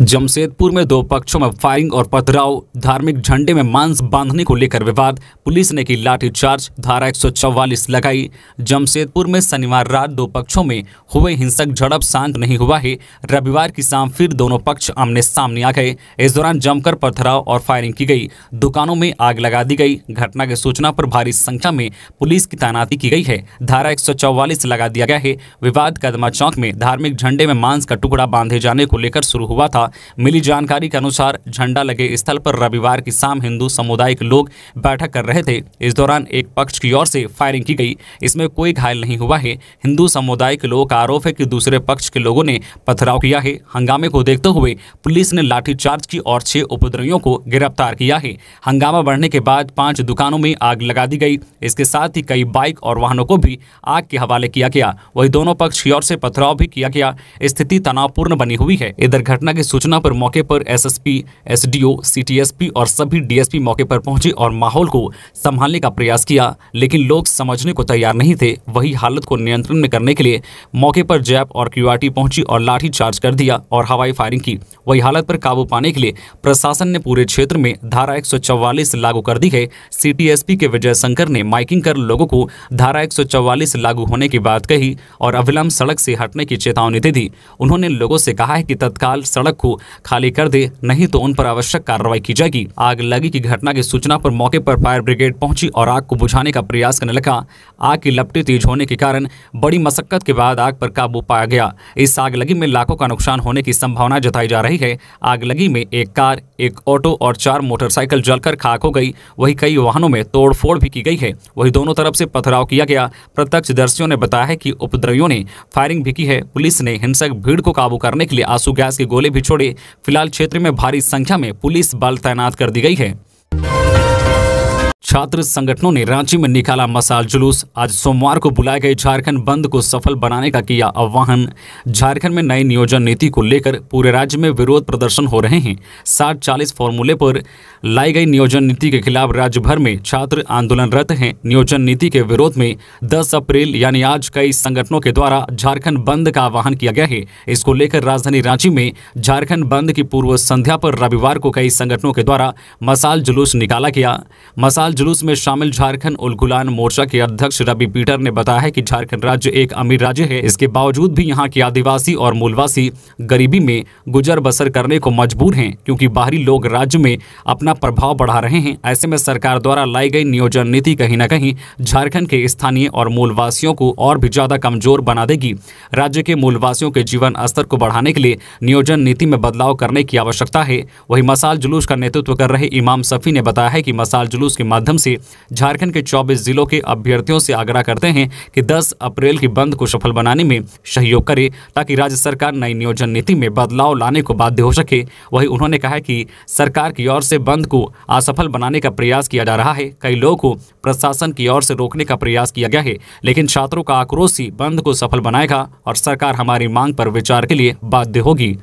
जमशेदपुर में दो पक्षों में फायरिंग और पथराव धार्मिक झंडे में मांस बांधने को लेकर विवाद पुलिस ने की लाठी चार्ज धारा 144 लगाई जमशेदपुर में शनिवार रात दो पक्षों में हुए हिंसक झड़प शांत नहीं हुआ है रविवार की शाम फिर दोनों पक्ष आमने सामने आ गए इस दौरान जमकर पथराव और फायरिंग की गई दुकानों में आग लगा दी गई घटना की सूचना पर भारी संख्या में पुलिस की तैनाती की गई है धारा एक लगा दिया गया है विवाद कदमा चौक में धार्मिक झंडे में मांस का टुकड़ा बांधे जाने को लेकर शुरू हुआ था मिली जानकारी के अनुसार झंडा लगे स्थल पर रविवार की शाम हिंदू समुदाय के लोग बैठक कर रहे थे इस दौरान एक पक्ष की ओर से फायरिंग की गई इसमें कोई घायल नहीं हुआ है हिंदू समुदाय के लोगों का आरोप है कि दूसरे पक्ष के लोगों ने पथराव किया है हंगामे को देखते हुए पुलिस ने लाठीचार्ज की और छह उपद्रवियों को गिरफ्तार किया है हंगामा बढ़ने के बाद पांच दुकानों में आग लगा दी गई इसके साथ ही कई बाइक और वाहनों को भी आग के हवाले किया गया वही दोनों पक्ष की ओर से पथराव भी किया गया स्थिति तनावपूर्ण बनी हुई है इधर घटना की सूचना पर मौके पर एसएसपी, एसडीओ, सीटीएसपी और सभी डीएसपी मौके पर पहुंचे और माहौल को संभालने का प्रयास किया लेकिन लोग समझने को तैयार नहीं थे वही हालत को नियंत्रण में करने के लिए मौके पर जैप और क्यूआरटी पहुंची और लाठी चार्ज कर दिया और हवाई फायरिंग की वही हालत पर काबू पाने के लिए प्रशासन ने पूरे क्षेत्र में धारा एक लागू कर दी है सी के विजय शंकर ने माइकिंग कर लोगों को धारा एक लागू होने की बात कही और अविलंब सड़क से हटने की चेतावनी दे दी उन्होंने लोगों से कहा है कि तत्काल सड़क को खाली कर दे नहीं तो उन पर आवश्यक कार्रवाई की जाएगी आग लगी की घटना की सूचना पर मौके पर फायर ब्रिगेड पहुंची और आग को बुझाने का प्रयास करने लगा आग की लपटे तेज होने के कारण बड़ी मशक्कत के बाद आग पर काबू पाया गया इस आग लगी में लाखों का नुकसान होने की संभावना जताई जा रही है आग लगी में एक कार एक ऑटो और चार मोटरसाइकिल जलकर खाक हो गई वही कई वाहनों में तोड़फोड़ भी की गई है वही दोनों तरफ से पथराव किया गया प्रत्यक्षदर्शियों ने बताया है कि उपद्रवियों ने फायरिंग भी की है पुलिस ने हिंसक भीड़ को काबू करने के लिए आंसू गैस के गोले भी छोड़े छोड़े फिलहाल क्षेत्र में भारी संख्या में पुलिस बल तैनात कर दी गई है छात्र संगठनों ने रांची में निकाला मसाल जुलूस आज सोमवार को बुलाए गए झारखंड बंद को सफल बनाने का किया आह्वान झारखंड में नई नियोजन नीति को लेकर पूरे राज्य में विरोध प्रदर्शन हो रहे हैं साठ चालीस फॉर्मूले पर लाई गई नियोजन नीति के खिलाफ राज्य भर में छात्र आंदोलनरत हैं नियोजन नीति के विरोध में दस अप्रैल यानी आज कई संगठनों के द्वारा झारखंड बंद का आह्वान किया गया है इसको लेकर राजधानी रांची में झारखंड बंद की पूर्व संध्या पर रविवार को कई संगठनों के द्वारा मसाल जुलूस निकाला गया मसाल साल जुलूस में शामिल झारखंड उलगुलान मोर्चा के अध्यक्ष रवि पीटर ने बताया है कि झारखंड राज्य एक अमीर राज्य है इसके बावजूद भी यहाँ के आदिवासी और मूलवासी गरीबी में गुजर बसर करने को मजबूर हैं क्योंकि बाहरी लोग राज्य में अपना प्रभाव बढ़ा रहे हैं ऐसे में सरकार द्वारा लाई गई नियोजन नीति कहीं न कहीं झारखंड के स्थानीय और मूलवासियों को और भी ज्यादा कमजोर बना देगी राज्य के मूलवासियों के जीवन स्तर को बढ़ाने के लिए नियोजन नीति में बदलाव करने की आवश्यकता है वही मसाल जुलूस का नेतृत्व कर रहे इमाम सफी ने बताया है कि मसाल जुलूस के माध्यम से झारखंड के 24 जिलों के अभ्यर्थियों से आग्रह करते हैं कि 10 अप्रैल की बंद को सफल बनाने में सहयोग करे ताकि राज्य सरकार नई नियोजन नीति में बदलाव लाने को बाध्य हो सके वहीं उन्होंने कहा कि सरकार की ओर से बंद को असफल बनाने का प्रयास किया जा रहा है कई लोगों को प्रशासन की ओर से रोकने का प्रयास किया गया है लेकिन छात्रों का आक्रोश ही बंद को सफल बनाएगा और सरकार हमारी मांग पर विचार के लिए बाध्य होगी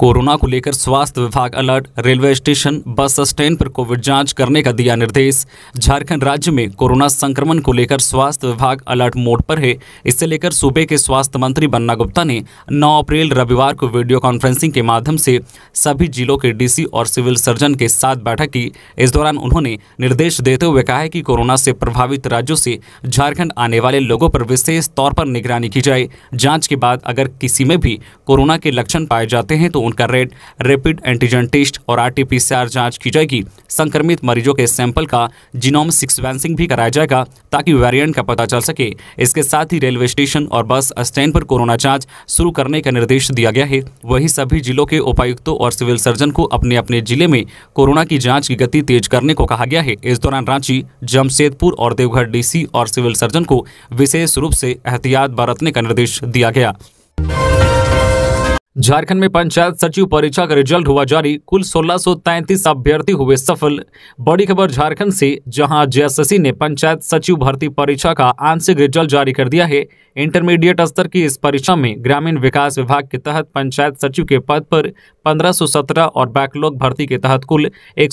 कोरोना को लेकर स्वास्थ्य विभाग alert railway station bus stand पर कोविड जांच करने का दिया निर्देश झारखंड राज्य में कोरोना संक्रमण को लेकर स्वास्थ्य विभाग अलर्ट मोड पर है इससे लेकर सूबे के स्वास्थ्य मंत्री बन्ना गुप्ता ने 9 अप्रैल रविवार को वीडियो कॉन्फ्रेंसिंग के माध्यम से सभी जिलों के डीसी और सिविल सर्जन के साथ बैठक की इस दौरान उन्होंने निर्देश देते हुए कहा है कि कोरोना से प्रभावित राज्यों से झारखंड आने वाले लोगों पर विशेष तौर पर निगरानी की जाए जाँच के बाद अगर किसी में भी कोरोना के लक्षण पाए जाते हैं तो उनका रेड रैपिड एंटीजन टेस्ट और आरटीपीसीआर जांच की जाएगी संक्रमित मरीजों के सैंपल का जीनोम सिक्सवेंसिंग भी कराया जाएगा ताकि वेरिएंट का पता चल सके इसके साथ ही रेलवे स्टेशन और बस स्टैंड पर कोरोना जांच शुरू करने का निर्देश दिया गया है वहीं सभी जिलों के उपायुक्तों और सिविल सर्जन को अपने अपने जिले में कोरोना की जाँच की गति तेज करने को कहा गया है इस दौरान रांची जमशेदपुर और देवघर डी और सिविल सर्जन को विशेष रूप से एहतियात बरतने का निर्देश दिया गया झारखंड में पंचायत सचिव परीक्षा का रिजल्ट हुआ जारी कुल सोलह अभ्यर्थी हुए सफल बड़ी खबर झारखंड से जहां जेएसएससी ने पंचायत सचिव भर्ती परीक्षा का आंशिक रिजल्ट जारी कर दिया है इंटरमीडिएट स्तर की इस परीक्षा में ग्रामीण विकास विभाग के तहत पंचायत सचिव के पद पर 1517 और बैकलॉग भर्ती के तहत कुल एक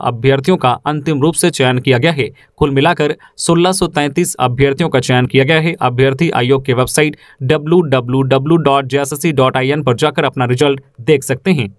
अभ्यर्थियों का अंतिम रूप से चयन किया गया है कुल मिलाकर सोलह अभ्यर्थियों का चयन किया गया है अभ्यर्थी आयोग के वेबसाइट डब्ल्यू पर पर जाकर अपना रिजल्ट देख सकते हैं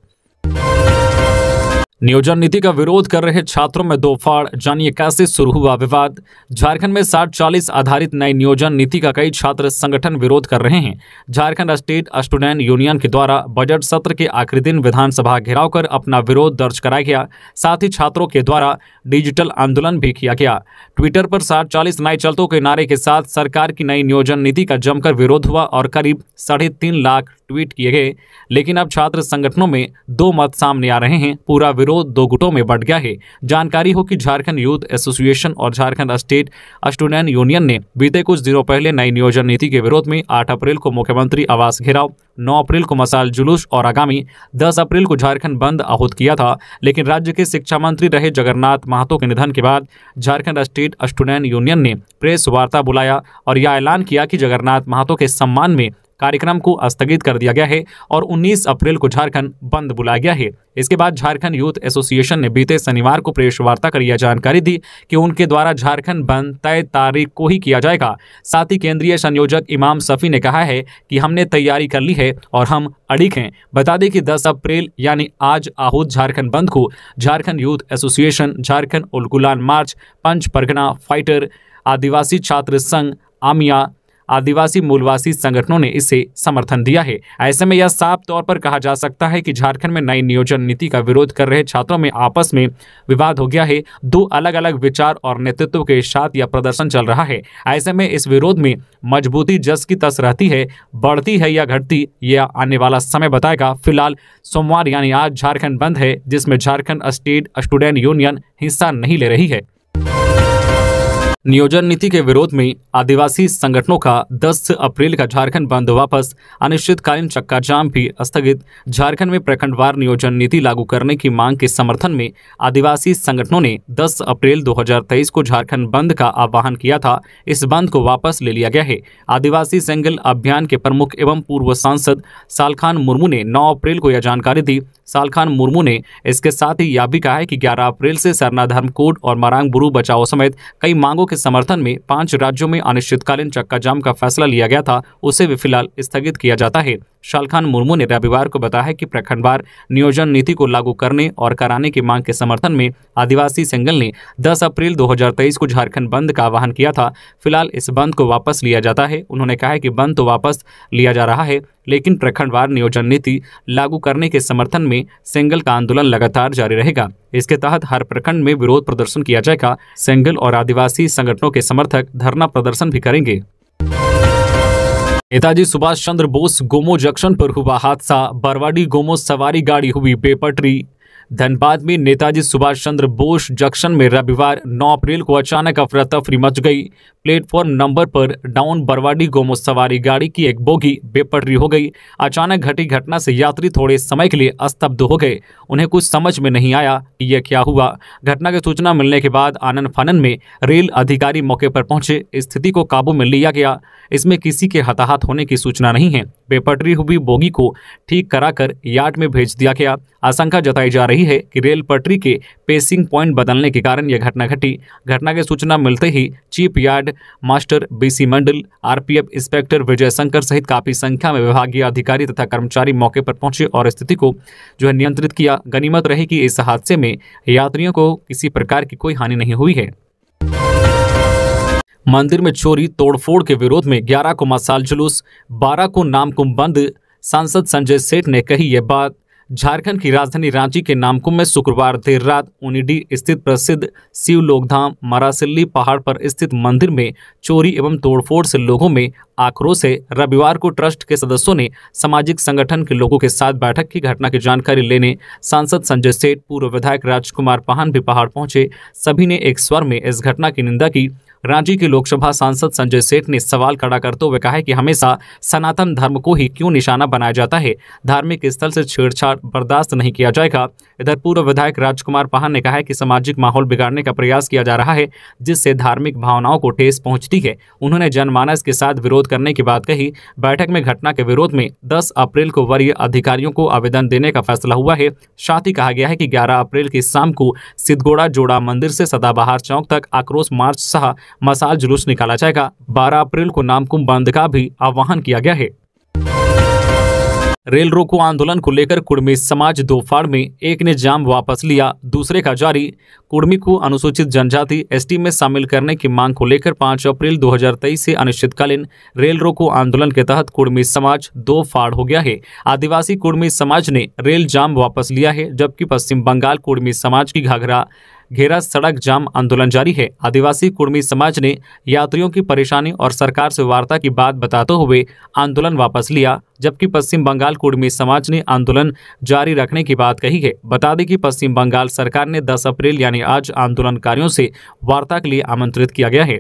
नियोजन नीति का विरोध कर रहे छात्रों में दो फाड़ जानिए कैसे शुरू हुआ विवाद झारखंड में साठ चालीस आधारित नई नियोजन नीति का कई छात्र संगठन विरोध कर रहे हैं झारखंड स्टेट स्टूडेंट यूनियन के द्वारा बजट सत्र के आखिरी दिन विधानसभा घेराव कर अपना विरोध दर्ज कराया गया साथ ही छात्रों के द्वारा डिजिटल आंदोलन भी किया गया ट्विटर पर साठ चालीस नए चलतों के नारे के साथ सरकार की नई नियोजन नीति का जमकर विरोध हुआ और करीब साढ़े लाख ट्वीट किए गए लेकिन अब छात्र संगठनों में दो मत सामने आ रहे हैं पूरा विरोध दो गुटों में बढ़ गया है जानकारी हो कि झारखंड यूथ एसोसिएशन और झारखंड स्टेट स्टूडेंट यूनियन ने बीते कुछ दिनों पहले नई नियोजन नीति के विरोध में आठ अप्रैल को मुख्यमंत्री आवास घेराव 9 अप्रैल को मसाल जुलूस और आगामी 10 अप्रैल को झारखंड बंद आहूत किया था लेकिन राज्य के शिक्षा मंत्री रहे जगन्नाथ महातो के निधन के बाद झारखंड स्टेट स्टूडेंट यूनियन ने प्रेस वार्ता बुलाया और यह ऐलान किया कि जगन्नाथ महातो के सम्मान में कार्यक्रम को स्थगित कर दिया गया है और 19 अप्रैल को झारखंड बंद बुलाया गया है इसके बाद झारखंड यूथ एसोसिएशन ने बीते शनिवार को प्रेस वार्ता कर यह जानकारी दी कि उनके द्वारा झारखंड बंद तय तारीख को ही किया जाएगा साथ ही केंद्रीय संयोजक इमाम सफ़ी ने कहा है कि हमने तैयारी कर ली है और हम अड़िक हैं बता दें कि दस अप्रैल यानी आज आहूत झारखंड बंद को Jharkhand youth association Jharkhand Ulgulan march Panch Pargana fighter आदिवासी छात्र संघ आमिया आदिवासी मूलवासी संगठनों ने इसे समर्थन दिया है ऐसे में यह साफ तौर पर कहा जा सकता है कि झारखंड में नई नियोजन नीति का विरोध कर रहे छात्रों में आपस में विवाद हो गया है दो अलग अलग विचार और नेतृत्व के साथ यह प्रदर्शन चल रहा है ऐसे में इस विरोध में मजबूती जस की तस रहती है बढ़ती है या घटती यह आने वाला समय बताएगा फिलहाल सोमवार यानी आज झारखंड बंद है जिसमें झारखंड स्टेट स्टूडेंट यूनियन हिस्सा नहीं ले रही है नियोजन नीति के विरोध में आदिवासी संगठनों का 10 अप्रैल का झारखंड बंद वापस अनिश्चितकालीन चक्का जाम भी स्थगित झारखंड में प्रखंडवार नियोजन नीति लागू करने की मांग के समर्थन में आदिवासी संगठनों ने 10 अप्रैल 2023 को झारखंड बंद का आह्वान किया था इस बंद को वापस ले लिया गया है आदिवासी सेंगल अभियान के प्रमुख एवं पूर्व सांसद सालखान मुर्मू ने नौ अप्रैल को यह जानकारी दी सालखान मुर्मू ने इसके साथ ही यह भी कहा है कि ग्यारह अप्रैल से सरना धर्म कोड और मारांग बुरू बचाओ समेत कई मांगों के समर्थन में पांच राज्यों में अनिश्चितकालीन चक्का जाम का फैसला लिया गया था उसे भी फिलहाल स्थगित किया जाता है शालखान मुर्मू ने रविवार को बताया कि प्रखंडवार नियोजन नीति को लागू करने और कराने की मांग के समर्थन में आदिवासी सिंगल ने 10 अप्रैल 2023 को झारखंड बंद का आह्वान किया था फिलहाल इस बंद को वापस लिया जाता है उन्होंने कहा कि बंद तो वापस लिया जा रहा है लेकिन प्रखंडवार नियोजन नीति लागू करने के समर्थन में सिंगल का आंदोलन लगातार जारी रहेगा इसके तहत हर प्रखंड में विरोध प्रदर्शन किया जाएगा सिंगल और आदिवासी संगठनों के समर्थक धरना प्रदर्शन भी करेंगे नेताजी सुभाष चंद्र बोस गोमो जंक्शन पर हुआ हादसा बरवाडी गोमो सवारी गाड़ी हुई बेपटरी धनबाद में नेताजी सुभाष चंद्र बोस जंक्शन में रविवार 9 अप्रैल को अचानक अफरा तफरी मच गई प्लेटफॉर्म नंबर पर डाउन बरवाडी गोमो सवारी गाड़ी की एक बोगी बेपटरी हो गई अचानक घटी घटना से यात्री थोड़े समय के लिए अस्तब्ध हो गए उन्हें कुछ समझ में नहीं आया कि यह क्या हुआ घटना की सूचना मिलने के बाद आनंद फानन में रेल अधिकारी मौके पर पहुंचे स्थिति को काबू में लिया गया इसमें किसी के हताहत होने की सूचना नहीं है बेपटरी हुई बोगी को ठीक कराकर यार्ड में भेज दिया गया आशंका जताई जा रही है कि रेल पटरी के पेसिंग पॉइंट बदलने के कारण यह घटना घटी घटना की सूचना मिलते ही chief yard master BC Mandal RPF inspector Vijay Shankar सहित काफी संख्या में विभागीय अधिकारी तथा कर्मचारी मौके पर पहुंचे और स्थिति को जो है नियंत्रित किया गनीमत रहे कि इस हादसे में यात्रियों को किसी प्रकार की कोई हानि नहीं हुई है मंदिर में चोरी तोड़फोड़ के विरोध में ग्यारह को मसाल जुलूस बारह को नाम कुंभ बंद सांसद संजय सेठ ने कही यह बात झारखंड की राजधानी रांची के नामकुम में शुक्रवार देर रात उनिडी स्थित प्रसिद्ध शिव लोकधाम मरासिल्ली पहाड़ पर स्थित मंदिर में चोरी एवं तोड़फोड़ से लोगों में आक्रोश है रविवार को ट्रस्ट के सदस्यों ने सामाजिक संगठन के लोगों के साथ बैठक की घटना की जानकारी लेने सांसद संजय सेठ पूर्व विधायक राजकुमार पहान भी पहाड़ पहुंचे सभी ने एक स्वर में इस घटना की निंदा की रांची के लोकसभा सांसद संजय सेठ ने सवाल खड़ा करते हुए कहा है कि हमेशा सनातन धर्म को ही क्यों निशाना बनाया जाता है धार्मिक स्थल से छेड़छाड़ बर्दाश्त नहीं किया जाएगा इधर पूर्व विधायक राजकुमार पहान ने कहा है कि सामाजिक माहौल बिगाड़ने का प्रयास किया जा रहा है जिससे धार्मिक भावनाओं को ठेस पहुंचती है उन्होंने जनमानस के साथ विरोध करने की बात कही बैठक में घटना के विरोध में दस अप्रैल को वरीय अधिकारियों को आवेदन देने का फैसला हुआ है साथ ही कहा गया है कि ग्यारह अप्रैल की शाम को सिद्धगोड़ा जोड़ा मंदिर से सदाबहार चौक तक आक्रोश मार्च सह मसाल जुलूस निकाला जाएगा बारह अप्रैल को नामकुम बंद का भी आह्वान किया गया है रेल रोको आंदोलन को लेकर कुड़मी समाज दो फाड़ में एक ने जाम वापस लिया दूसरे का जारी कुड़मी को अनुसूचित जनजाति एसटी में शामिल करने की मांग को लेकर 5 अप्रैल 2023 से अनिश्चितकालीन रेल रोको आंदोलन के तहत कुड़मी समाज दो फाड़ हो गया है आदिवासी कुड़मी समाज ने रेल जाम वापस लिया है जबकि पश्चिम बंगाल कुड़मी समाज की घाघरा घेरा सड़क जाम आंदोलन जारी है आदिवासी कुर्मी समाज ने यात्रियों की परेशानी और सरकार से वार्ता की बात बताते हुए आंदोलन वापस लिया जबकि पश्चिम बंगाल कुर्मी समाज ने आंदोलन जारी रखने की बात कही है बता दें कि पश्चिम बंगाल सरकार ने 10 अप्रैल यानी आज आंदोलनकारियों से वार्ता के लिए आमंत्रित किया गया है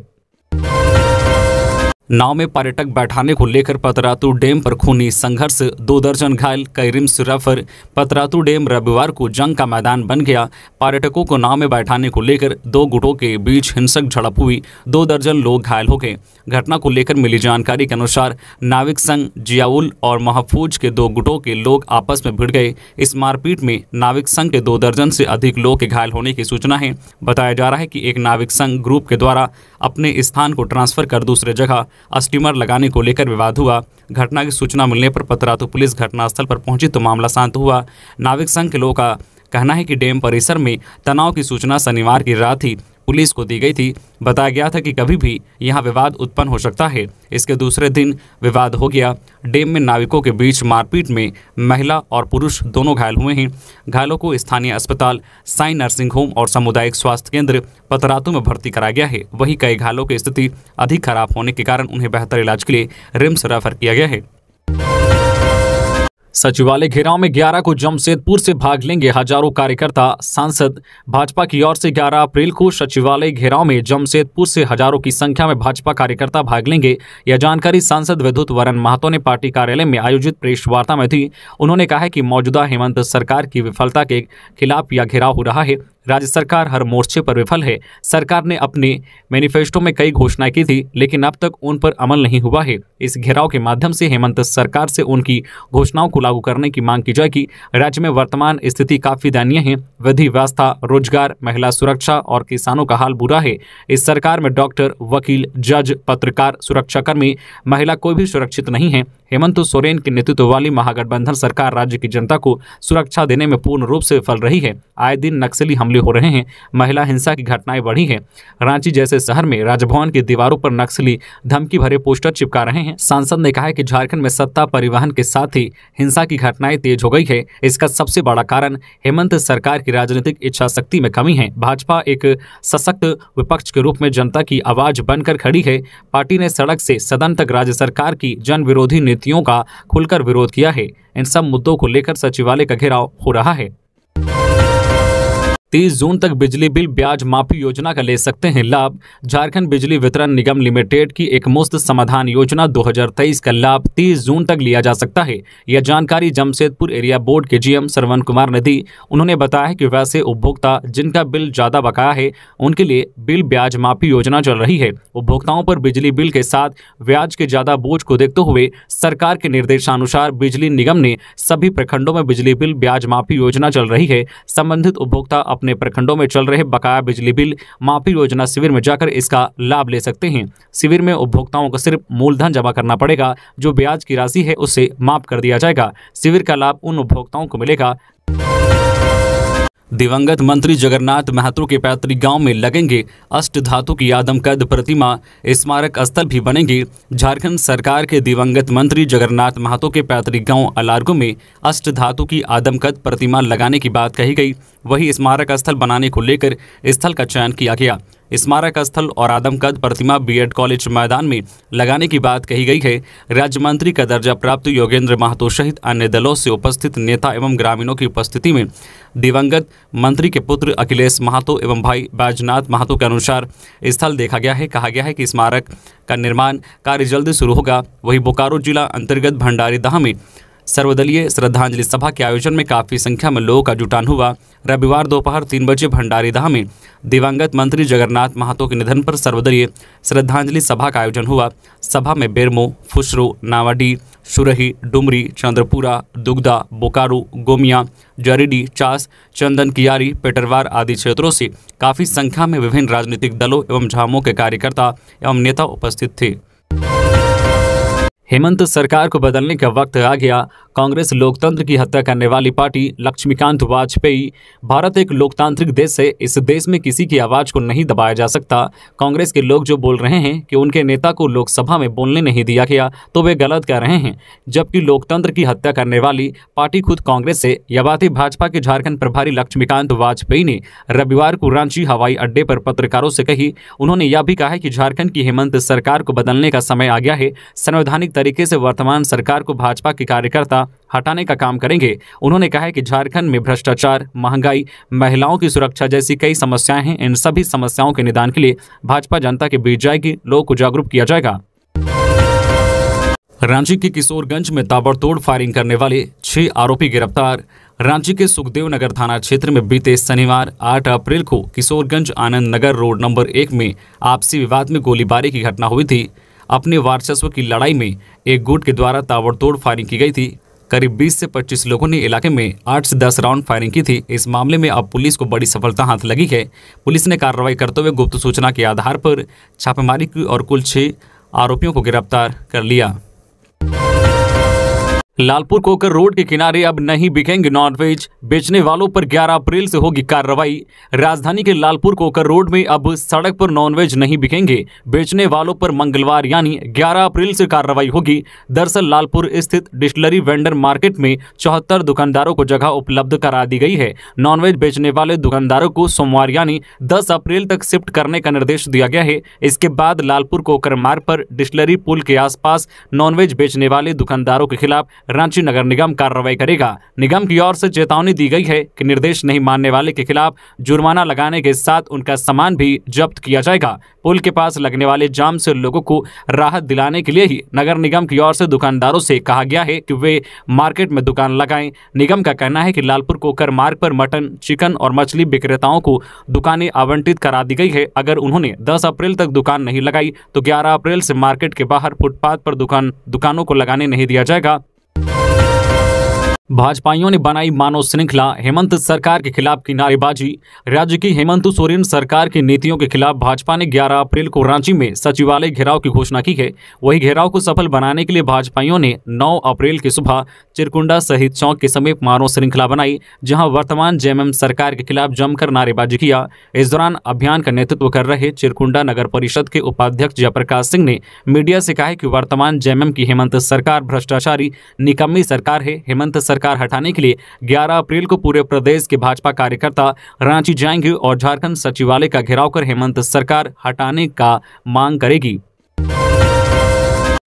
नाव में पर्यटक बैठाने को लेकर पतरातू डैम पर खूनी संघर्ष दो दर्जन घायल कई रिम्स रेफर पतरातू डैम रविवार को जंग का मैदान बन गया पर्यटकों को नाव में बैठाने को लेकर दो गुटों के बीच हिंसक झड़प हुई दो दर्जन लोग घायल हो गए घटना को लेकर मिली जानकारी के अनुसार नाविक संघ जियाउल और महफूज के दो गुटों के लोग आपस में भिड़ गए इस मारपीट में नाविक संघ के दो दर्जन से अधिक लोग के घायल होने की सूचना है बताया जा रहा है कि एक नाविक संघ ग्रुप के द्वारा अपने स्थान को ट्रांसफर कर दूसरे जगह स्टीमर लगाने को लेकर विवाद हुआ घटना की सूचना मिलने पर पतरातू पुलिस घटनास्थल पर पहुंची तो मामला शांत हुआ नाविक संघ के लोगों का कहना है कि डैम परिसर में तनाव की सूचना शनिवार की रात ही पुलिस को दी गई थी बताया गया था कि कभी भी यहाँ विवाद उत्पन्न हो सकता है इसके दूसरे दिन विवाद हो गया डैम में नाविकों के बीच मारपीट में महिला और पुरुष दोनों घायल हुए हैं घायलों को स्थानीय अस्पताल साई नर्सिंग होम और सामुदायिक स्वास्थ्य केंद्र पतरातू में भर्ती कराया गया है वहीं कई घायलों की स्थिति अधिक खराब होने के कारण उन्हें बेहतर इलाज के लिए रिम्स रेफर किया गया है सचिवालय घेराव में 11 को जमशेदपुर से भाग लेंगे हजारों कार्यकर्ता सांसद भाजपा की ओर से 11 अप्रैल को सचिवालय घेराव में जमशेदपुर से हजारों की संख्या में भाजपा कार्यकर्ता भाग लेंगे यह जानकारी सांसद विद्युत वरण महतो ने पार्टी कार्यालय में आयोजित प्रेस वार्ता में दी उन्होंने कहा कि मौजूदा हेमंत सरकार की विफलता के खिलाफ यह घेराव हो रहा है राज्य सरकार हर मोर्चे पर विफल है सरकार ने अपने मैनिफेस्टो में कई घोषणाएं की थी लेकिन अब तक उन पर अमल नहीं हुआ है इस घेराव के माध्यम से हेमंत सरकार से उनकी घोषणाओं को लागू करने की मांग की जाएगी राज्य में वर्तमान स्थिति काफी दयनीय है विधि व्यवस्था रोजगार महिला सुरक्षा और किसानों का हाल बुरा है इस सरकार में डॉक्टर वकील जज पत्रकार सुरक्षाकर्मी महिला कोई भी सुरक्षित नहीं है हेमंत सोरेन के नेतृत्व वाली महागठबंधन सरकार राज्य की जनता को सुरक्षा देने में पूर्ण रूप से विफल रही है आए दिन नक्सली हमले हमले हो रहे हैं महिला हिंसा की घटनाएं बढ़ी हैं रांची जैसे शहर में राजभवन की दीवारों पर नक्सली धमकी भरे पोस्टर चिपका रहे हैं सांसद ने कहा कि झारखंड में सत्ता परिवहन के साथ ही हिंसा की घटनाएं तेज हो गई है इसका सबसे बड़ा कारण हेमंत सरकार की राजनीतिक इच्छा शक्ति में कमी है भाजपा एक सशक्त विपक्ष के रूप में जनता की आवाज बनकर खड़ी है पार्टी ने सड़क से सदन तक राज्य सरकार की जन विरोधी नीतियों का खुलकर विरोध किया है इन सब मुद्दों को लेकर सचिवालय का घेराव हो रहा है तीस जून तक बिजली बिल ब्याज माफी योजना का ले सकते हैं लाभ झारखंड बिजली वितरण निगम लिमिटेड की एक मुफ्त समाधान योजना 2023 का लाभ 30 जून तक लिया जा सकता है यह जानकारी जमशेदपुर एरिया बोर्ड के जीएम सरवन कुमार दी उन्होंने बताया कि वैसे उपभोक्ता जिनका बिल ज्यादा बकाया है उनके लिए बिल ब्याज माफी योजना चल रही है उपभोक्ताओं पर बिजली बिल के साथ ब्याज के ज्यादा बोझ को देखते हुए सरकार के निर्देशानुसार बिजली निगम ने सभी प्रखंडों में बिजली बिल ब्याज माफी योजना चल रही है संबंधित उपभोक्ता अपने अपने प्रखंडों में चल रहे बकाया बिजली बिल माफी योजना शिविर में जाकर इसका लाभ ले सकते हैं शिविर में उपभोक्ताओं को सिर्फ मूलधन जमा करना पड़ेगा जो ब्याज की राशि है उसे माफ कर दिया जाएगा शिविर का लाभ उन उपभोक्ताओं को मिलेगा दिवंगत मंत्री जगन्नाथ महतो के पैतृक गांव में लगेंगे अष्ट धातु की आदमकद प्रतिमा स्मारक स्थल भी बनेंगे झारखंड सरकार के दिवंगत मंत्री जगन्नाथ महतो के पैतृक गांव अलार्गो में अष्ट धातु की आदमकद प्रतिमा लगाने की बात कही गई वही स्मारक स्थल बनाने को लेकर स्थल का चयन किया गया स्मारक स्थल और आदमकद प्रतिमा बीएड कॉलेज मैदान में लगाने की बात कही गई है राज्य मंत्री का दर्जा प्राप्त योगेंद्र महतो सहित अन्य दलों से उपस्थित नेता एवं ग्रामीणों की उपस्थिति में दिवंगत मंत्री के पुत्र अखिलेश महतो एवं भाई बैजनाथ महतो के अनुसार स्थल देखा गया है कहा गया है कि स्मारक का निर्माण कार्य जल्द शुरू होगा वही बोकारो जिला अंतर्गत भंडारीदाह में सर्वदलीय श्रद्धांजलि सभा के आयोजन में काफी संख्या में लोगों का जुटान हुआ रविवार दोपहर तीन बजे भंडारीदाह में दिवंगत मंत्री जगन्नाथ महातो के निधन पर सर्वदलीय श्रद्धांजलि सभा का आयोजन हुआ सभा में बेरमो फुसरो नावाडी सुरही डुमरी चंद्रपुरा दुगदा बोकारो गोमिया जरीडी चास चंदन कियारी पेटरवार आदि क्षेत्रों से काफी संख्या में विभिन्न राजनीतिक दलों एवं झामों के कार्यकर्ता एवं नेता उपस्थित थे हेमंत सरकार को बदलने का वक्त आ गया कांग्रेस लोकतंत्र की हत्या करने वाली पार्टी लक्ष्मीकांत वाजपेयी भारत एक लोकतांत्रिक देश है इस देश में किसी की आवाज़ को नहीं दबाया जा सकता कांग्रेस के लोग जो बोल रहे हैं कि उनके नेता को लोकसभा में बोलने नहीं दिया गया तो वे गलत कह रहे हैं जबकि लोकतंत्र की हत्या करने वाली पार्टी खुद कांग्रेस से यह बातें भाजपा के झारखंड प्रभारी लक्ष्मीकांत वाजपेयी ने रविवार को रांची हवाई अड्डे पर पत्रकारों से कही उन्होंने यह भी कहा कि झारखंड की हेमंत सरकार को बदलने का समय आ गया है संवैधानिक तरीके से वर्तमान सरकार को भाजपा के कार्यकर्ता हटाने का काम करेंगे उन्होंने कहा है कि झारखंड में भ्रष्टाचार महंगाई महिलाओं की सुरक्षा जैसी कई समस्याएं हैं इन सभी समस्याओं के निदान के लिए भाजपा जनता के बीच जाएगी लोगों को जागरूक किया जाएगा रांची के किशोरगंज में ताबड़तोड़ फायरिंग करने वाले छह आरोपी गिरफ्तार रांची के सुखदेव नगर थाना क्षेत्र में बीते शनिवार 8 अप्रैल को किशोरगंज आनंद नगर रोड नंबर एक में आपसी विवाद में गोलीबारी की घटना हुई थी अपने वारचस्व की लड़ाई में एक गुट के द्वारा ताबड़तोड़ फायरिंग की गई थी करीब 20 से 25 लोगों ने इलाके में 8 से 10 राउंड फायरिंग की थी इस मामले में अब पुलिस को बड़ी सफलता हाथ लगी है पुलिस ने कार्रवाई करते हुए गुप्त सूचना के आधार पर छापेमारी की और कुल छः आरोपियों को गिरफ्तार कर लिया लालपुर कोकर रोड के किनारे अब नहीं बिकेंगे नॉनवेज बेचने वालों पर 11 अप्रैल से होगी कार्रवाई राजधानी के लालपुर कोकर रोड में अब सड़क पर नॉनवेज नहीं बिकेंगे बेचने वालों पर मंगलवार यानी 11 अप्रैल से कार्रवाई होगी दरअसल लालपुर स्थित डिस्टलरी वेंडर मार्केट में चौहत्तर दुकानदारों को जगह उपलब्ध करा दी गई है नॉनवेज बेचने वाले दुकानदारों को सोमवार यानी दस अप्रैल तक शिफ्ट करने का निर्देश दिया गया है इसके बाद लालपुर कोकर मार्ग पर डिस्टलरी पुल के आसपास नॉनवेज बेचने वाले दुकानदारों के खिलाफ रांची नगर निगम कार्रवाई करेगा निगम की ओर से चेतावनी दी गई है कि निर्देश नहीं मानने वाले के खिलाफ जुर्माना लगाने के साथ उनका सामान भी जब्त किया जाएगा पुल के पास लगने वाले जाम से लोगों को राहत दिलाने के लिए ही नगर निगम की ओर से दुकानदारों से कहा गया है कि वे मार्केट में दुकान लगाएं निगम का कहना है कि लालपुर कोकर मार्ग पर मटन चिकन और मछली विक्रेताओं को दुकानें आवंटित करा दी गई है अगर उन्होंने 10 अप्रैल तक दुकान नहीं लगाई तो ग्यारह अप्रैल से मार्केट के बाहर फुटपाथ पर दुकान दुकानों को लगाने नहीं दिया जाएगा भाजपाइयों ने बनाई मानव श्रृंखला हेमंत सरकार के खिलाफ की नारेबाजी राज्य की हेमंत सोरेन सरकार की नीतियों के खिलाफ भाजपा ने 11 अप्रैल को रांची में सचिवालय घेराव की घोषणा की है वही घेराव को सफल बनाने के लिए भाजपाइयों ने 9 अप्रैल की सुबह चिरकुंडा शहीद चौक के समीप मानव श्रृंखला बनाई जहाँ वर्तमान जेएमएम सरकार के खिलाफ जमकर नारेबाजी किया इस दौरान अभियान का नेतृत्व कर रहे चिरकुंडा नगर परिषद के उपाध्यक्ष जयप्रकाश सिंह ने मीडिया से कहा कि वर्तमान जेएमएम की हेमंत सरकार भ्रष्टाचारी निकम्मी सरकार है हेमंत सरकार हटाने के लिए 11 अप्रैल को पूरे प्रदेश के भाजपा कार्यकर्ता रांची जाएंगे और झारखंड सचिवालय का घेराव कर हेमंत सरकार हटाने का मांग करेगी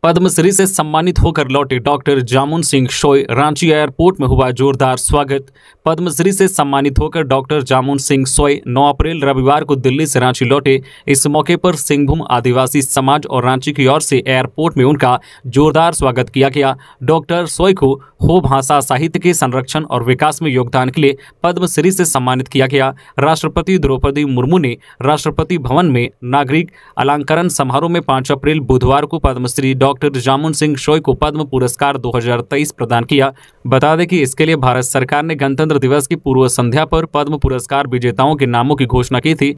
पद्मश्री से सम्मानित होकर लौटे डॉक्टर जामुन सिंह शोय रांची एयरपोर्ट में हुआ जोरदार स्वागत पद्मश्री से सम्मानित होकर डॉक्टर जामुन सिंह सोय 9 अप्रैल रविवार को दिल्ली से रांची लौटे इस मौके पर सिंहभूम आदिवासी समाज और रांची की ओर से एयरपोर्ट में उनका जोरदार स्वागत किया गया डॉक्टर सोय को हो भाषा साहित्य के संरक्षण और विकास में योगदान के लिए पद्मश्री से सम्मानित किया गया राष्ट्रपति द्रौपदी मुर्मू ने राष्ट्रपति भवन में नागरिक अलंकरण समारोह में पाँच अप्रैल बुधवार को पद्मश्री डॉ डॉक्टर जामुन सिंह शोई को पद्म पुरस्कार 2023 प्रदान किया बता दें कि इसके लिए भारत सरकार ने गणतंत्र दिवस की पूर्व संध्या पर पद्म पुरस्कार विजेताओं के नामों की घोषणा की थी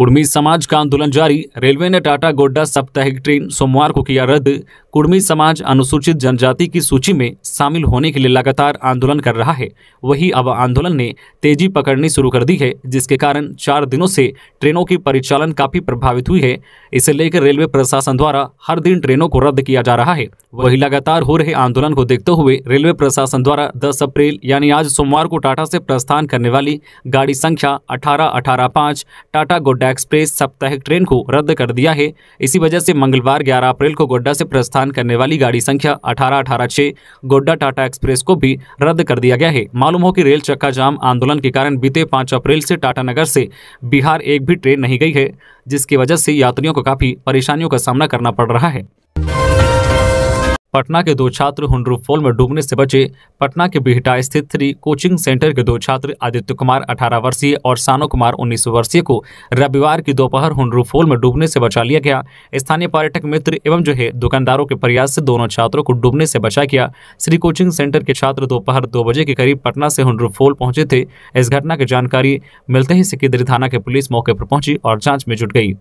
कुर्मी समाज का आंदोलन जारी रेलवे ने टाटा गोड्डा साप्ताहिक ट्रेन सोमवार को किया रद्द कुर्मी समाज अनुसूचित जनजाति की सूची में शामिल होने के लिए लगातार आंदोलन कर रहा है वही अब आंदोलन ने तेजी पकड़नी शुरू कर दी है जिसके कारण चार दिनों से ट्रेनों की परिचालन काफी प्रभावित हुई है इसे लेकर रेलवे प्रशासन द्वारा हर दिन ट्रेनों को रद्द किया जा रहा है वही लगातार हो रहे आंदोलन को देखते हुए रेलवे प्रशासन द्वारा दस अप्रैल यानी आज सोमवार को टाटा से प्रस्थान करने वाली गाड़ी संख्या अठारह अठारह पाँच टाटा गोड्डा एक्सप्रेस साप्ताहिक ट्रेन को रद्द कर दिया है इसी वजह से मंगलवार ग्यारह अप्रैल को गोड्डा से प्रस्थान स्थान करने वाली गाड़ी संख्या अठारह अठारह छः गोड्डा टाटा एक्सप्रेस को भी रद्द कर दिया गया है मालूम हो कि रेल चक्का जाम आंदोलन के कारण बीते पाँच अप्रैल से टाटानगर से बिहार एक भी ट्रेन नहीं गई है जिसकी वजह से यात्रियों को काफ़ी परेशानियों का सामना करना पड़ रहा है पटना के दो छात्र हुंडरू में डूबने से बचे पटना के बिहटा स्थित थ्री कोचिंग सेंटर के दो छात्र आदित्य कुमार 18 वर्षीय और सानो कुमार 19 वर्षीय को रविवार की दोपहर हुंडरू में डूबने से बचा लिया गया स्थानीय पर्यटक मित्र एवं जो है दुकानदारों के प्रयास से दोनों छात्रों को डूबने से बचा गया श्री कोचिंग सेंटर के छात्र दोपहर दो, बजे के करीब पटना से हुंडरू पहुंचे थे इस घटना की जानकारी मिलते ही सिकिदरी थाना के पुलिस मौके पर पहुंची और जाँच में जुट गई